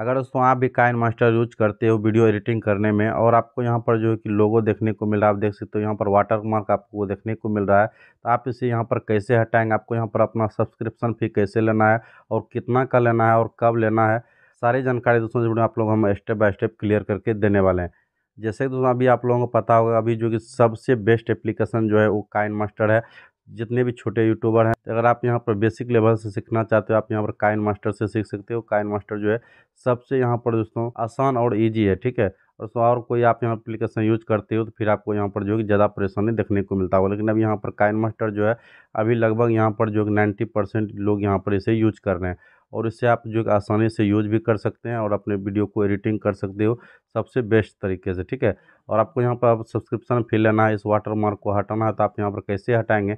अगर दोस्तों आप भी काइन मास्टर यूज करते हो वीडियो एडिटिंग करने में और आपको यहाँ पर जो है कि लोगो देखने को मिल रहा है आप देख सकते हो यहाँ पर वाटर मार्क आपको वो देखने को मिल रहा है तो आप इसे यहाँ पर कैसे हटाएंगे आपको यहाँ पर अपना सब्सक्रिप्शन फ़ी कैसे लेना है और कितना का लेना है और कब लेना है सारी जानकारी दोस्तों जुड़े आप लोग हम स्टेप बाय स्टेप क्लियर करके देने वाले हैं जैसे कि दोस्तों अभी आप लोगों को पता होगा अभी जो कि सबसे बेस्ट एप्लीकेशन जो है वो काइन मास्टर है जितने भी छोटे यूट्यूबर हैं अगर आप यहाँ पर बेसिक लेवल से सीखना चाहते हो आप यहाँ पर काइन मास्टर से सीख सकते हो काइन मास्टर जो है सबसे यहाँ पर दोस्तों आसान और ईजी है ठीक है और सो और कोई आप यहाँ एप्लीकेशन यूज करते हो तो फिर आपको यहाँ पर जो है ज़्यादा परेशानी देखने को मिलता होगा लेकिन अब यहाँ पर काइन मास्टर जो है अभी लगभग यहाँ पर जो है नाइन्टी लोग यहाँ पर इसे यूज कर रहे हैं और इससे आप जो आसानी से यूज भी कर सकते हैं और अपने वीडियो को एडिटिंग कर सकते हो सबसे बेस्ट तरीके से ठीक है और आपको यहाँ पर सब्सक्रिप्शन फिल लेना है इस वाटर मार्क को हटाना है तो आप यहाँ पर कैसे हटाएंगे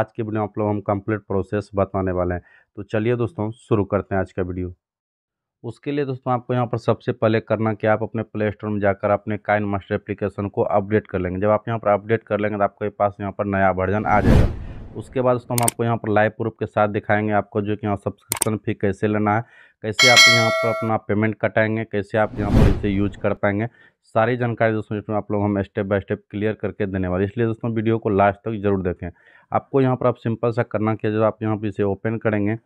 आज के वीडियो आप लोग हम कंप्लीट प्रोसेस बताने वाले हैं तो चलिए दोस्तों शुरू करते हैं आज का वीडियो उसके लिए दोस्तों आपको यहाँ पर सबसे पहले करना कि आप अपने प्ले स्टोर में जाकर अपने काइन मास्टर एप्लीकेशन को अपडेट कर लेंगे जब आप यहाँ पर अपडेट कर लेंगे तो आपके पास यहाँ पर नया वर्जन आ जाएगा उसके बाद दोस्तों हम आपको यहाँ पर लाइव प्रूफ के साथ दिखाएंगे आपको जो कि यहाँ सब्सक्रिप्शन फी कैसे लेना है कैसे आप यहाँ पर अपना पेमेंट कटाएंगे कैसे आप यहाँ पर इसे यूज कर पाएंगे सारी जानकारी दोस्तों जिसमें आप लोग हम स्टेप बाय स्टेप क्लियर करके देने वाले इसलिए दोस्तों वीडियो को लास्ट तक जरूर देखें आपको यहाँ पर आप सिंपल सा करना क्या जब आप यहाँ पर इसे ओपन करेंगे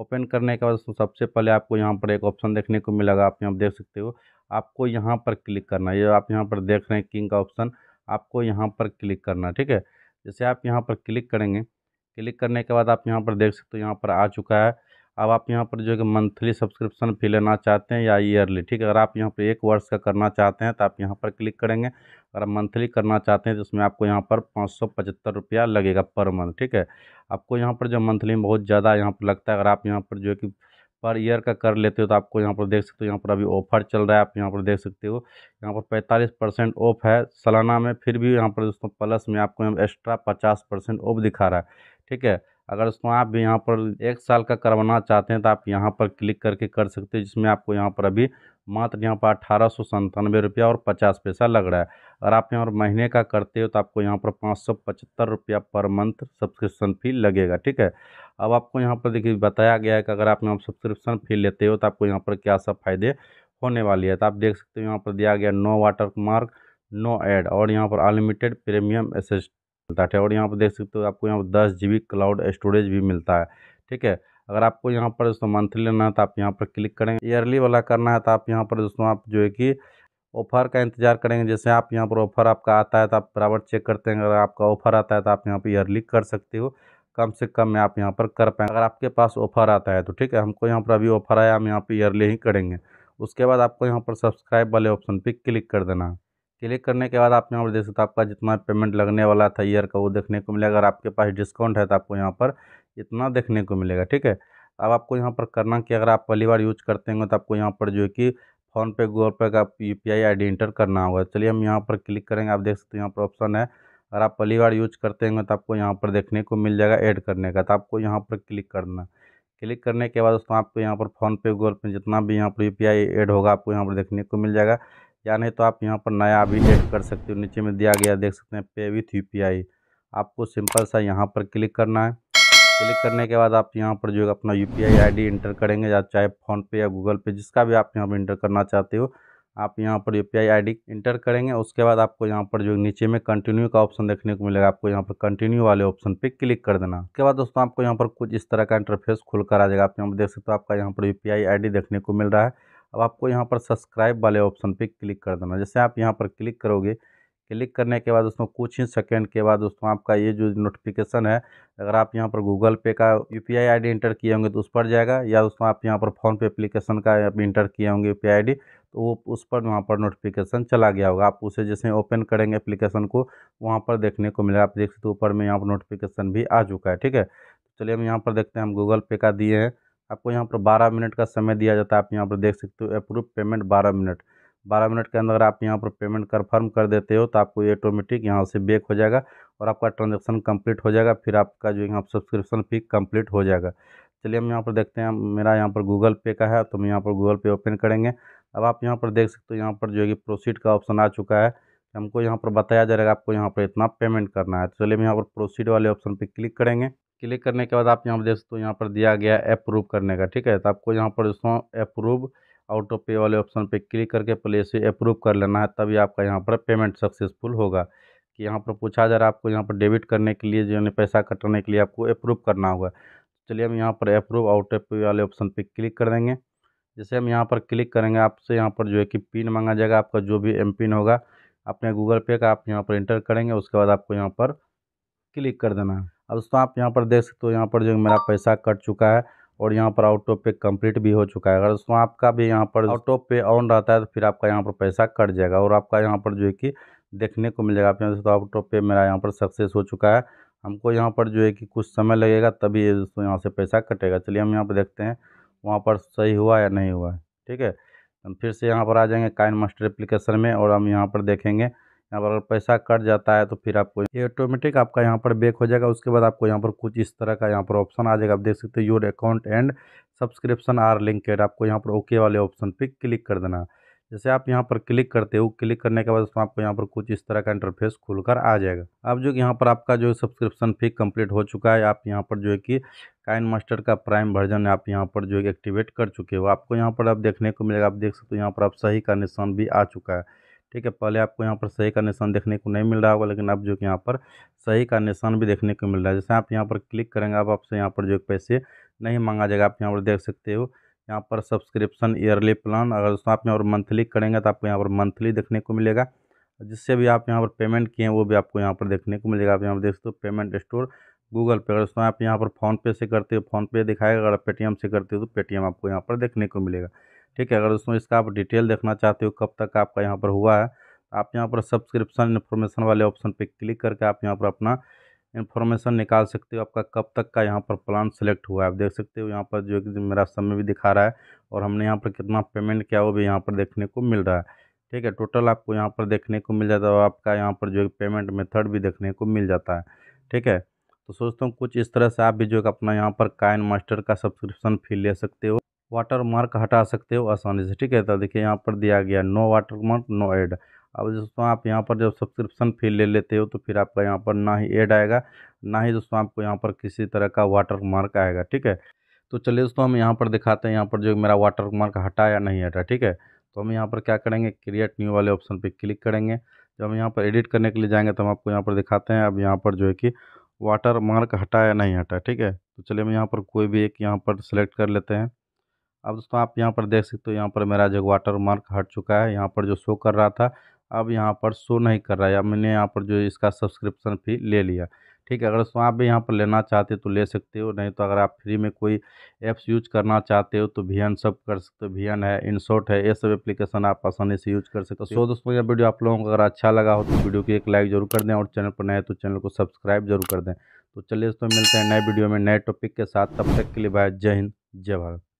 ओपन करने के बाद दोस्तों सबसे पहले आपको यहाँ पर एक ऑप्शन देखने को मिलेगा आप यहाँ देख सकते हो आपको यहाँ पर क्लिक करना है ये आप यहाँ पर देख रहे हैं किंग का ऑप्शन आपको यहाँ पर क्लिक करना ठीक है जैसे आप यहाँ पर क्लिक करेंगे क्लिक करने के बाद आप यहाँ पर देख सकते हो यहाँ पर आ चुका है अब आप यहाँ पर जो है मंथली सब्सक्रिप्शन फी लेना चाहते हैं या ईयरली ठीक है अगर आप यहाँ पर एक वर्ष का करना चाहते हैं तो आप यहाँ पर क्लिक करेंगे अगर आप मंथली करना चाहते हैं तो उसमें आपको यहाँ पर पाँच सौ पचहत्तर रुपया लगेगा पर मंथ ठीक है आपको यहाँ पर जो मंथली में बहुत ज़्यादा यहाँ पर लगता है अगर आप यहाँ पर जो है कि पर ईयर का कर लेते हो तो आपको यहाँ पर देख सकते हो यहाँ पर अभी ऑफर चल रहा है आप यहाँ पर देख सकते हो यहाँ पर पैंतालीस परसेंट ऑफ है सालाना में फिर भी यहाँ पर दोस्तों प्लस में आपको यहाँ एक्स्ट्रा पचास परसेंट ऑफ दिखा रहा है ठीक है अगर उसको आप यहाँ पर एक साल का करवाना चाहते हैं तो आप यहाँ पर क्लिक करके कर सकते हैं जिसमें आपको यहाँ पर अभी मात्र यहाँ पर अठारह सौ संतानवे रुपया और पचास पैसा लग रहा है अगर आप यहाँ पर महीने का करते हो तो आपको यहाँ पर पाँच सौ पचहत्तर रुपया पर मंथ सब्सक्रिप्शन फ़ी लगेगा ठीक है अब आपको यहाँ पर देखिए बताया गया है कि अगर आप यहाँ सब्सक्रिप्शन फ़ी लेते हो तो आपको यहाँ पर क्या सब फ़ायदे होने वाली है तो आप देख सकते हो यहाँ पर दिया गया no watermark no ad और यहाँ पर अनलिमिटेड प्रीमियम एसेस मिलता है और यहाँ पर देख सकते हो आपको यहाँ पर दस जी क्लाउड स्टोरेज भी मिलता है ठीक है अगर आपको यहाँ पर दोस्तों मंथली लेना है तो आप यहाँ पर क्लिक करेंगे ईयरली वाला करना है तो आप यहाँ पर दोस्तों आप जो है कि ऑफर का इंतजार करेंगे जैसे आप यहाँ पर ऑफर आपका आता है तो आप बराबर चेक करते हैं अगर आपका ऑफर आता है तो आप यहाँ पर ईयरली कर सकते हो कम से कम में आप यहाँ पर कर पाएँ अगर आपके पास ऑफर आता है तो ठीक है हमको यहाँ पर अभी ऑफर आया हम यहाँ पर ईयरली ही करेंगे उसके बाद आपको यहाँ पर सब्सक्राइब वाले ऑप्शन पर क्लिक कर देना है क्लिक करने के बाद आप यहाँ पर देख सकते हो आपका जितना पेमेंट लगने वाला था ईयर का वो देखने को मिलेगा अगर आपके पास डिस्काउंट है तो आपको यहाँ पर इतना देखने को मिलेगा ठीक है अब आपको यहाँ पर करना कि अगर आप पहली बार यूज करते हैं तो आपको यहाँ पर जो है कि फ़ोनपे गूगल पे का U P I I enter करना होगा चलिए हम यहाँ पर क्लिक करेंगे आप देख सकते हो यहाँ पर ऑप्शन है अगर आप पहली बार यूज करते हैं तो आपको यहाँ पर देखने को मिल जाएगा ऐड करने का तो आपको यहाँ पर क्लिक करना क्लिक करने के बाद दोस्तों आपको यहाँ पर फ़ोनपे गूगल पे जितना भी यहाँ पर यू पी आई ऐड होगा आपको यहाँ पर देखने को मिल जाएगा या नहीं तो आप यहाँ पर नया भी एड कर सकते हो नीचे में दिया गया देख सकते हैं पे विथ यू आपको सिंपल सा यहाँ पर क्लिक करना है क्लिक करने के बाद आप यहाँ पर जो है अपना यू पी आई इंटर करेंगे या चाहे फ़ोनपे या गूगल पे जिसका भी आप यहाँ पर इंटर करना चाहते हो आप यहाँ पर यू पी आई इंटर करेंगे उसके बाद आपको यहाँ पर जो नीचे में कंटिन्यू का ऑप्शन देखने को मिलेगा आपको यहाँ पर कंटिन्यू वाले ऑप्शन पे क्लिक कर देना उसके बाद दोस्तों आपको यहाँ पर कुछ इस तरह का इंटरफेस खुल कर आ जाएगा आप यहाँ पर देख सकते हो आपका यहाँ पर यू पी आई देखने को मिल रहा है अब आपको यहाँ पर सब्सक्राइब वाले ऑप्शन पे क्लिक कर देना जैसे आप यहाँ पर क्लिक करोगे क्लिक करने के बाद दोस्तों कुछ ही सेकेंड के बाद दोस्तों आपका ये जो नोटिफिकेशन है अगर आप यहाँ पर गूगल पे का U P I I enter किए होंगे तो उस पर जाएगा या दोस्तों आप यहाँ पर फ़ोनपे एप्लीकेशन का इंटर किए होंगे यू पी आई डी तो वो उस पर वहाँ पर नोटिफिकेशन चला गया होगा आप उसे जैसे ओपन करेंगे एप्लीकेशन को वहाँ पर देखने को मिलेगा आप देख सकते हो ऊपर में यहाँ पर नोटिफिकेशन भी आ चुका है ठीक है चलिए हम यहाँ पर देखते हैं हम गूगल पे का दिए हैं आपको यहाँ पर बारह मिनट का समय दिया जाता है आप यहाँ पर देख सकते हो अप्रूव पेमेंट बारह मिनट बारह मिनट के अंदर आप यहाँ पर पेमेंट कन्फर्म कर देते हो तो आपको ये ऑटोमेटिक यहाँ से बेक हो जाएगा और आपका ट्रांजेक्शन कम्प्लीट हो जाएगा फिर आपका जो यहाँ सब्सक्रिप्शन फी कम्प्लीट हो जाएगा चलिए हम यहाँ पर देखते हैं मेरा यहाँ पर गूगल पे का है तो हम यहाँ पर गूगल पे ओपन करेंगे अब आप यहाँ पर देख सकते हो यहाँ पर जो है कि प्रोसीड का ऑप्शन आ चुका है हमको यहाँ पर बताया जाएगा आपको यहाँ पर इतना पेमेंट करना है तो चलिए हम यहाँ पर प्रोसीड वाले ऑप्शन पर क्लिक करेंगे क्लिक करने के बाद आप यहाँ पर देख सकते हो यहाँ पर दिया गया अप्रूव करने का ठीक है तो आपको यहाँ पर दोस्तों अप्रूव ऑटो पे वाले ऑप्शन पे क्लिक करके पहले इसे अप्रूव कर लेना है तभी आपका यहाँ पर पेमेंट सक्सेसफुल होगा कि यहाँ पर पूछा जा रहा है आपको यहाँ पर डेबिट करने के लिए जो पैसा कटाने के लिए आपको अप्रूव करना होगा चलिए हम यहाँ पर अप्रूव ऑटो पे वाले ऑप्शन पर क्लिक कर देंगे जैसे हम यहाँ पर क्लिक करेंगे आपसे यहाँ पर जो है कि पिन मांगा जाएगा आपका जो भी एम पिन होगा अपने गूगल पे का आप यहाँ पर इंटर करेंगे उसके बाद आपको यहाँ पर क्लिक कर देना है अब दोस्तों आप यहाँ पर देख सकते हो यहाँ पर जो मेरा पैसा कट चुका है और यहाँ पर ऑटो पे कंप्लीट भी हो चुका है अगर दोस्तों आपका भी यहाँ पर ऑटो पे ऑन रहता है तो फिर आपका यहाँ पर पैसा कट जाएगा और आपका यहाँ पर जो है कि देखने को मिल जाएगा आप दोस्तों ऑटो पे मेरा यहाँ पर सक्सेस हो चुका है हमको यहाँ पर जो है कि कुछ समय लगेगा तभी दोस्तों यहाँ से पैसा कटेगा चलिए हम यहाँ पर देखते हैं वहाँ पर सही हुआ या नहीं हुआ ठीक है हम फिर से यहाँ पर आ जाएंगे काइन मास्टर एप्लीकेशन में और हम यहाँ पर देखेंगे यहाँ पर अगर पैसा कट जाता है तो फिर आपको ये ऑटोमेटिक आपका यहाँ पर बेक हो जाएगा उसके बाद आपको यहाँ पर कुछ इस तरह का यहाँ पर ऑप्शन आ जाएगा आप देख सकते हो your account and subscription are linked आपको यहाँ पर ओके वाले ऑप्शन पर क्लिक कर देना जैसे आप यहाँ पर क्लिक करते हो क्लिक करने के बाद उसमें आपको यहाँ पर कुछ इस तरह का इंटरफेस खुलकर आ जाएगा अब जो यहाँ पर आपका जो सब्सक्रिप्शन फी कंप्लीट हो चुका है आप यहाँ पर जो है कि काइन मास्टर का प्राइम वर्जन आप यहाँ पर जो है एक्टिवेट कर चुके हो आपको यहाँ पर अब देखने को मिलेगा आप देख सकते हो यहाँ पर आप सही का निशान भी आ चुका है ठीक है पहले आपको यहाँ पर सही का निशान देखने को नहीं मिल रहा होगा लेकिन अब जो कि यहाँ पर सही का निशान भी देखने को मिल रहा है जैसे आप यहाँ पर क्लिक करेंगे अब आपसे यहाँ पर जो पैसे नहीं मांगा जाएगा आप यहाँ पर देख सकते हो यहाँ पर सब्सक्रिप्शन ईयरली प्लान अगर दोस्तों आप यहाँ पर मंथली करेंगे तो आपको यहाँ पर मंथली देखने को मिलेगा जिससे भी आप यहाँ पर पेमेंट किए हैं वो भी आपको यहाँ पर देखने को मिलेगा आप यहाँ पर देख सकते हो पेमेंट स्टोर गूगल पे अगर दोस्तों आप यहाँ पर फ़ोनपे से करते हो फ़ोनपे दिखाएगा अगर पेटीएम से करते हो तो पेटीएम आपको यहाँ पर देखने को मिलेगा ठीक है अगर दोस्तों इसका आप डिटेल देखना चाहते हो कब तक आपका यहाँ पर हुआ है आप यहाँ पर सब्सक्रिप्शन इन्फॉर्मेशन वाले ऑप्शन पर क्लिक करके आप यहाँ पर अपना इन्फॉर्मेशन निकाल सकते हो आपका कब तक का यहाँ पर प्लान सेलेक्ट हुआ है आप देख सकते हो यहाँ पर जो कि मेरा समय भी दिखा रहा है और हमने यहाँ पर कितना पेमेंट किया वो भी यहाँ पर देखने को मिल रहा है ठीक है टोटल आपको यहाँ पर देखने को मिल जाता है और आपका यहाँ पर जो पेमेंट मेथड भी देखने को मिल जाता है ठीक है तो सोचता हूँ कुछ इस तरह से आप भी जो अपना यहाँ पर काइन मास्टर का सब्सक्रिप्शन फी ले सकते हो वाटर मार्क हटा सकते हो आसानी से ठीक है तो देखिए यहाँ पर दिया गया no watermark no ad अब दोस्तों आप यहाँ पर जब सब्सक्रिप्शन फी ले लेते हो तो फिर आपका यहाँ पर ना ही एड आएगा ना ही दोस्तों आपको यहाँ पर किसी तरह का वाटर मार्क आएगा ठीक है तो चलिए दोस्तों हम यहाँ पर दिखाते हैं यहाँ पर जो मेरा वाटर मार्क हटा या नहीं हटा ठीक है तो हम यहाँ पर क्या करेंगे क्रिएट न्यू वाले ऑप्शन पर क्लिक करेंगे जब हम यहाँ पर एडिट करने के लिए जाएंगे तो हम आपको यहाँ पर दिखाते हैं अब यहाँ पर जो है कि वाटर मार्क हटा या नहीं हटा ठीक है तो चलिए हम यहाँ पर कोई भी एक यहाँ पर सेलेक्ट कर लेते हैं अब दोस्तों आप यहाँ पर देख सकते हो यहाँ पर मेरा जो वाटर मार्क हट चुका है यहाँ पर जो शो कर रहा था अब यहाँ पर शो नहीं कर रहा है अब मैंने यहाँ पर जो इसका सब्सक्रिप्शन फ़ी ले लिया ठीक है अगर दोस्तों आप भी यहाँ पर लेना चाहते हो तो ले सकते हो नहीं तो अगर आप फ्री में कोई ऐप्स यूज करना चाहते हो तो एन सब कर सकते हो एन है शॉर्ट है ये सब एप्लीकेशन आप आसानी से यूज कर सकते हो सो दोस्तों यह वीडियो आप लोगों को अगर अच्छा लगा हो तो वीडियो को एक लाइक जरूर कर दें और चैनल पर नए तो चैनल को सब्सक्राइब जरूर कर दें तो चलिए दोस्तों मिलते हैं नए वीडियो में नए टॉपिक के साथ तब तक के लिए बाय जय हिंद जय भारत